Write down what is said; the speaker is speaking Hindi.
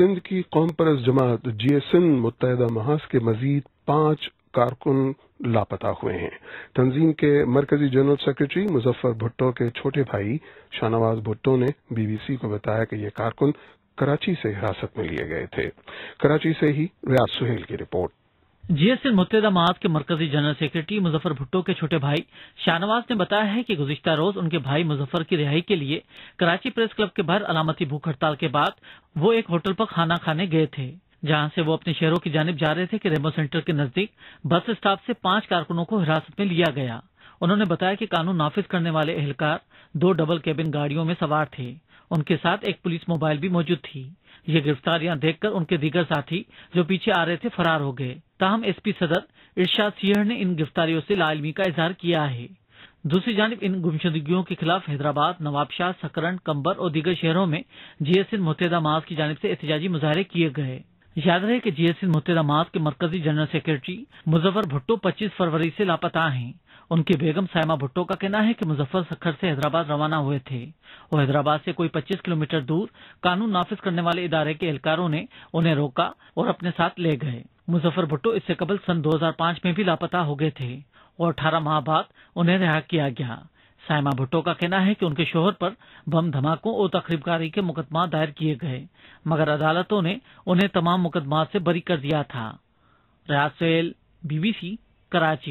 सिंध की कौम परस जमात जीएसएन मुतहदा महाज के मजीद पांच कारकुन लापता हुए हैं तंजीम के मरकजी जनरल सेक्रेटरी मुजफ्फर भुट्टो के छोटे भाई शाहनवाज भुट्टो ने बीबीसी को बताया कि ये कारकुन कराची से हिरासत में लिए गए थे कराची से ही रियाज सुहेल की रिपोर्ट जीएसएल मुतदा मात के मरकजी जनरल सेक्रेटरी मुजफ्फर भुट्टो के छोटे भाई शाहनवाज ने बताया है कि गुजशत रोज उनके भाई मुजफ्फर की रिहाई के लिए कराची प्रेस क्लब के बाहर अलामती भूख हड़ताल के बाद वो एक होटल पर खाना खाने गए थे जहां से वो अपने शहरों की जानब जा रहे थे कि रेमो सेंटर के नजदीक बस स्टॉप से पांच कारकुनों को हिरासत में लिया गया उन्होंने बताया कि कानून नाफिज करने वाले एहलकार दो डबल केबिन गाड़ियों में सवार थे उनके साथ एक पुलिस मोबाइल भी मौजूद थी ये गिरफ्तारियां देखकर उनके दीगर साथी जो पीछे आ रहे थे फरार हो गए ताहम एसपी सदर इर्शाद सिंह ने इन गिरफ्तारियों से लालमी का इजहार किया है दूसरी जानब इन गुमशुदगियों के खिलाफ हैदराबाद नवाबशाह सकरण कंबर और दीगर शहरों में जीएसएन मुतहदा माज की जानब से एहतजाजी मुजाहरे किए गए याद रहे कि जीएसएन मुतहदा माज के मरकजी जनरल सेक्रेटरी मुजफ्फर भुट्टो 25 फरवरी से लापता हैं उनकी बेगम सायमा भुट्टो का कहना है कि मुजफ्फर सखर से हैदराबाद रवाना हुए थे वो हैदराबाद से कोई 25 किलोमीटर दूर कानून नाफिज करने वाले इदारे के एहलकारों ने उन्हें रोका और अपने साथ ले गए मुजफ्फर भुट्टो इससे कबल सन 2005 में भी लापता हो गए थे और अठारह माह बाद उन्हें रिहा किया गया सायमा भुट्टो का कहना है कि उनके शोहर पर बम धमाकों और तकरीबकारी के मुकदमा दायर किए गए मगर अदालतों ने उन्हें तमाम मुकदमा से बरी कर दिया था रियाज बीबीसी कराची